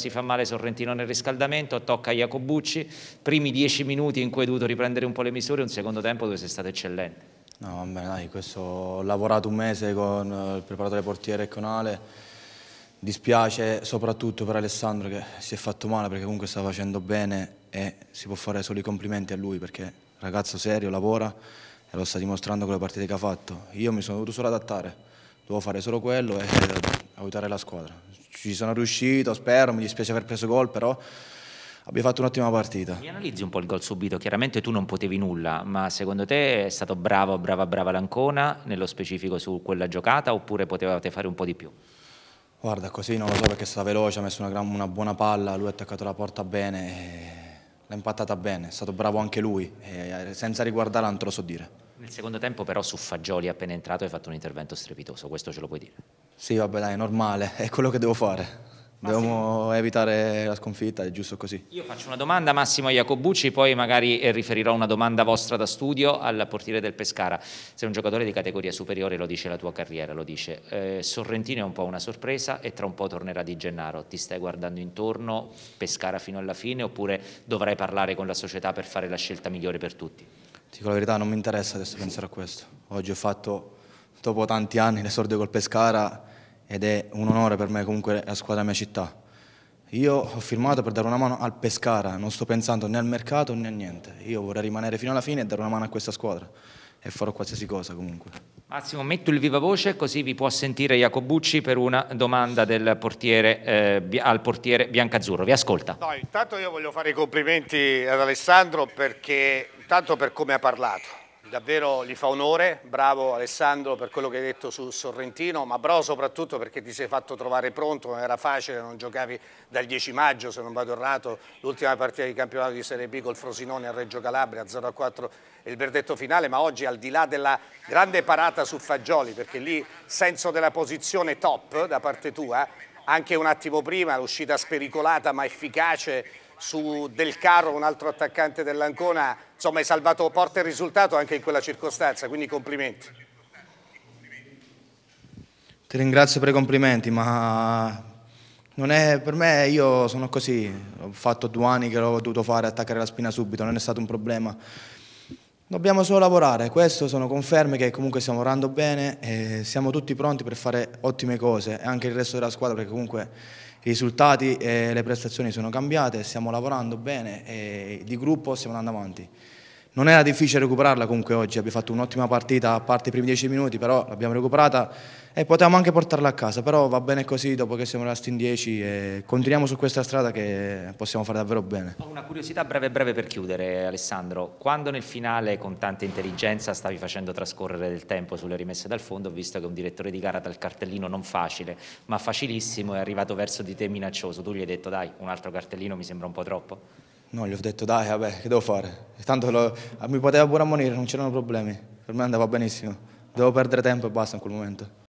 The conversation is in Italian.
si fa male Sorrentino nel riscaldamento, tocca a Iacobucci, primi dieci minuti in cui hai dovuto riprendere un po' le misure, un secondo tempo dove sei stato eccellente. No, vabbè, dai, questo ho lavorato un mese con eh, il preparatore portiere e con Ale, dispiace soprattutto per Alessandro che si è fatto male perché comunque sta facendo bene e si può fare solo i complimenti a lui perché ragazzo serio, lavora e lo sta dimostrando con le partite che ha fatto. Io mi sono dovuto solo adattare dovevo fare solo quello e eh, aiutare la squadra. Ci sono riuscito, spero, mi dispiace aver preso gol, però abbiamo fatto un'ottima partita. Mi analizzi un po' il gol subito, chiaramente tu non potevi nulla, ma secondo te è stato bravo, brava, brava l'Ancona, nello specifico su quella giocata, oppure potevate fare un po' di più? Guarda, così non lo so perché è stata veloce, ha messo una, una buona palla, lui ha attaccato la porta bene, l'ha impattata bene, è stato bravo anche lui, eh, senza riguardare non te lo so dire. Nel secondo tempo però su Fagioli appena entrato hai fatto un intervento strepitoso, questo ce lo puoi dire? Sì, vabbè dai, è normale, è quello che devo fare. Dobbiamo evitare la sconfitta, è giusto così. Io faccio una domanda a Massimo Iacobucci, poi magari eh, riferirò una domanda vostra da studio al portiere del Pescara. Sei un giocatore di categoria superiore, lo dice la tua carriera, lo dice. Eh, Sorrentino è un po' una sorpresa e tra un po' tornerà di Gennaro. Ti stai guardando intorno, Pescara fino alla fine, oppure dovrai parlare con la società per fare la scelta migliore per tutti? dico la verità, non mi interessa adesso pensare a questo. Oggi ho fatto, dopo tanti anni, l'esordio col Pescara ed è un onore per me comunque la squadra della mia città. Io ho firmato per dare una mano al Pescara, non sto pensando né al mercato né a niente. Io vorrei rimanere fino alla fine e dare una mano a questa squadra e farò qualsiasi cosa comunque. Massimo, metto il viva voce così vi può sentire Jacobucci per una domanda portiere, eh, al portiere biancazzurro. Vi ascolta. No, intanto io voglio fare i complimenti ad Alessandro perché Tanto per come ha parlato, davvero gli fa onore, bravo Alessandro per quello che hai detto su Sorrentino, ma bravo soprattutto perché ti sei fatto trovare pronto, non era facile, non giocavi dal 10 maggio se non vado errato, l'ultima partita di campionato di Serie B col Frosinone a Reggio Calabria, 0-4 il verdetto finale, ma oggi al di là della grande parata su Fagioli, perché lì senso della posizione top da parte tua, anche un attimo prima l'uscita spericolata ma efficace su Del Carro, un altro attaccante dell'Ancona, insomma hai salvato porta e risultato anche in quella circostanza, quindi complimenti. Ti ringrazio per i complimenti, ma non è, per me io sono così, ho fatto due anni che l'ho dovuto fare, attaccare la spina subito, non è stato un problema. Dobbiamo solo lavorare, questo sono conferme che comunque stiamo lavorando bene e siamo tutti pronti per fare ottime cose e anche il resto della squadra perché comunque i risultati e le prestazioni sono cambiate, stiamo lavorando bene e di gruppo stiamo andando avanti. Non era difficile recuperarla comunque oggi, abbiamo fatto un'ottima partita, a parte i primi dieci minuti, però l'abbiamo recuperata e potevamo anche portarla a casa, però va bene così dopo che siamo rimasti in dieci e continuiamo su questa strada che possiamo fare davvero bene. Ho una curiosità breve breve per chiudere Alessandro, quando nel finale con tanta intelligenza stavi facendo trascorrere del tempo sulle rimesse dal fondo ho visto che un direttore di gara dal cartellino non facile ma facilissimo è arrivato verso di te minaccioso, tu gli hai detto dai un altro cartellino mi sembra un po' troppo? No, gli ho detto dai, vabbè, che devo fare? Tanto lo, mi poteva pure ammonire, non c'erano problemi. Per me andava benissimo. Devo perdere tempo e basta in quel momento.